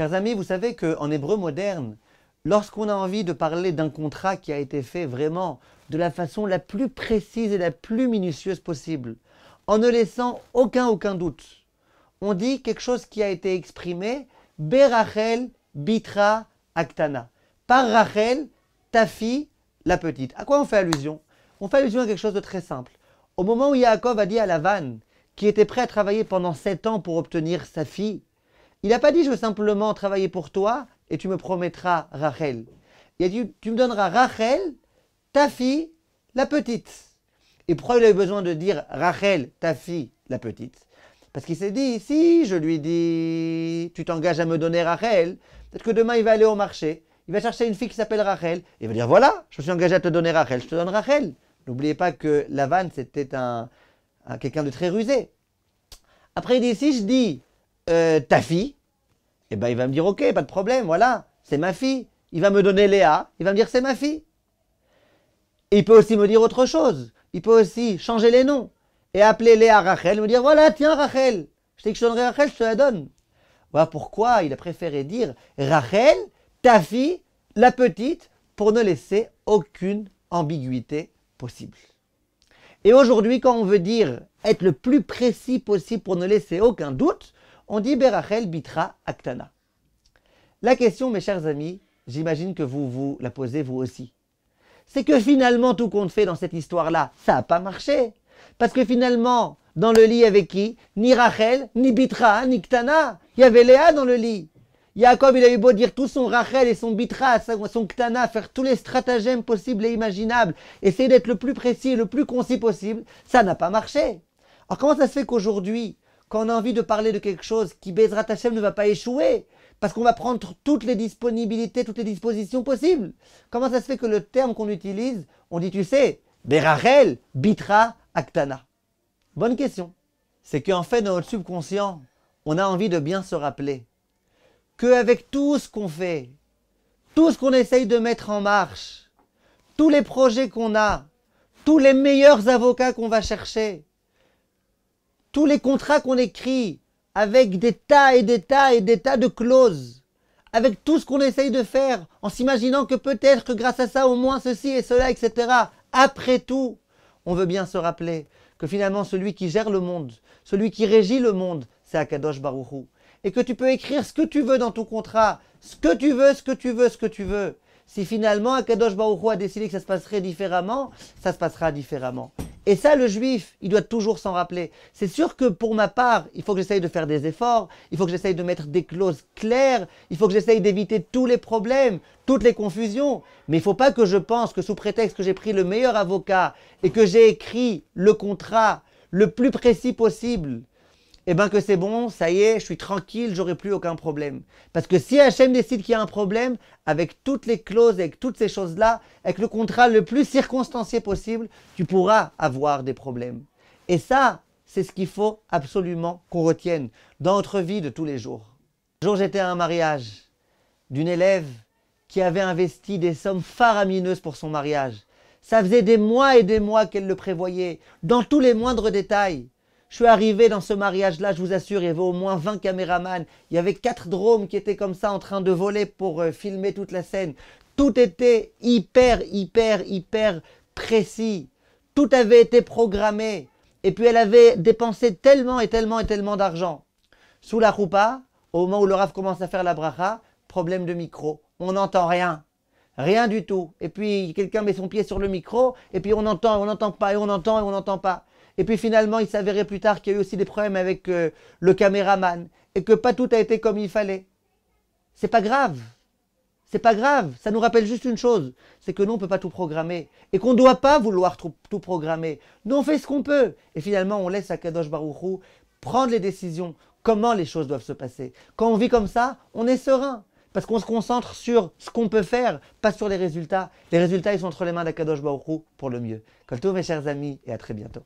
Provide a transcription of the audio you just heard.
Chers amis, vous savez qu'en hébreu moderne, lorsqu'on a envie de parler d'un contrat qui a été fait vraiment de la façon la plus précise et la plus minutieuse possible, en ne laissant aucun aucun doute, on dit quelque chose qui a été exprimé Berachel Bitra actana »« Par Rachel, ta fille, la petite. À quoi on fait allusion On fait allusion à quelque chose de très simple. Au moment où Yaakov a dit à Lavan, qui était prêt à travailler pendant sept ans pour obtenir sa fille, il n'a pas dit je veux simplement travailler pour toi et tu me promettras Rachel. Il a dit tu me donneras Rachel, ta fille, la petite. Et pourquoi il a besoin de dire Rachel, ta fille, la petite Parce qu'il s'est dit si je lui dis tu t'engages à me donner Rachel, peut-être que demain il va aller au marché, il va chercher une fille qui s'appelle Rachel et il va dire voilà, je me suis engagé à te donner Rachel, je te donne Rachel. N'oubliez pas que Lavanne c'était un, quelqu'un de très rusé. Après il dit si je dis euh, ta fille Eh ben, il va me dire, ok, pas de problème, voilà, c'est ma fille. Il va me donner Léa, il va me dire, c'est ma fille. il peut aussi me dire autre chose. Il peut aussi changer les noms et appeler Léa Rachel, me dire, voilà, tiens Rachel, je t'ai que Rachel, je te la donne. Voilà pourquoi il a préféré dire Rachel, ta fille, la petite, pour ne laisser aucune ambiguïté possible. Et aujourd'hui, quand on veut dire être le plus précis possible pour ne laisser aucun doute, on dit Berachel Bitra Aktana. La question, mes chers amis, j'imagine que vous vous la posez vous aussi. C'est que finalement, tout compte fait dans cette histoire-là, ça n'a pas marché. Parce que finalement, dans le lit avec qui Ni Rachel, ni Bitra, ni Ktana. Il y avait Léa dans le lit. Jacob, il a eu beau dire tout son Rachel et son Bitra, son Ktana, faire tous les stratagèmes possibles et imaginables, essayer d'être le plus précis et le plus concis possible, ça n'a pas marché. Alors comment ça se fait qu'aujourd'hui, quand on a envie de parler de quelque chose qui, baisera ta chaîne ne va pas échouer, parce qu'on va prendre toutes les disponibilités, toutes les dispositions possibles. Comment ça se fait que le terme qu'on utilise, on dit, tu sais, Berarel, Bitra, actana ». Bonne question. C'est qu'en fait, dans notre subconscient, on a envie de bien se rappeler qu'avec tout ce qu'on fait, tout ce qu'on essaye de mettre en marche, tous les projets qu'on a, tous les meilleurs avocats qu'on va chercher, tous les contrats qu'on écrit avec des tas et des tas et des tas de clauses, avec tout ce qu'on essaye de faire, en s'imaginant que peut-être que grâce à ça, au moins ceci et cela, etc. Après tout, on veut bien se rappeler que finalement celui qui gère le monde, celui qui régit le monde, c'est Akadosh Baruchou. Et que tu peux écrire ce que tu veux dans ton contrat, ce que tu veux, ce que tu veux, ce que tu veux. Si finalement Akadosh Baruchou a décidé que ça se passerait différemment, ça se passera différemment. Et ça, le juif, il doit toujours s'en rappeler. C'est sûr que pour ma part, il faut que j'essaye de faire des efforts, il faut que j'essaye de mettre des clauses claires, il faut que j'essaye d'éviter tous les problèmes, toutes les confusions. Mais il ne faut pas que je pense que sous prétexte que j'ai pris le meilleur avocat et que j'ai écrit le contrat le plus précis possible, et eh ben que c'est bon, ça y est, je suis tranquille, j'aurai plus aucun problème. Parce que si HM décide qu'il y a un problème, avec toutes les clauses, avec toutes ces choses-là, avec le contrat le plus circonstancié possible, tu pourras avoir des problèmes. Et ça, c'est ce qu'il faut absolument qu'on retienne dans notre vie de tous les jours. Un jour, j'étais à un mariage d'une élève qui avait investi des sommes faramineuses pour son mariage. Ça faisait des mois et des mois qu'elle le prévoyait, dans tous les moindres détails. Je suis arrivé dans ce mariage-là, je vous assure, il y avait au moins 20 caméramans. Il y avait quatre drones qui étaient comme ça en train de voler pour euh, filmer toute la scène. Tout était hyper, hyper, hyper précis. Tout avait été programmé. Et puis elle avait dépensé tellement et tellement et tellement d'argent. Sous la roupa, au moment où le raf commence à faire la bracha, problème de micro. On n'entend rien. Rien du tout. Et puis quelqu'un met son pied sur le micro, et puis on entend, on n'entend pas, et on entend, et on n'entend pas. Et puis finalement, il s'avérait plus tard qu'il y a eu aussi des problèmes avec euh, le caméraman et que pas tout a été comme il fallait. C'est pas grave. C'est pas grave. Ça nous rappelle juste une chose c'est que nous, on ne peut pas tout programmer et qu'on ne doit pas vouloir tout, programmer. Nous, on fait ce qu'on peut. Et finalement, on laisse à Kadosh Baruchou prendre les décisions, comment les choses doivent se passer. Quand on vit comme ça, on est serein. Parce qu'on se concentre sur ce qu'on peut faire, pas sur les résultats. Les résultats, ils sont entre les mains d'Akadosh Baruchou pour le mieux. Comme tout, mes chers amis, et à très bientôt.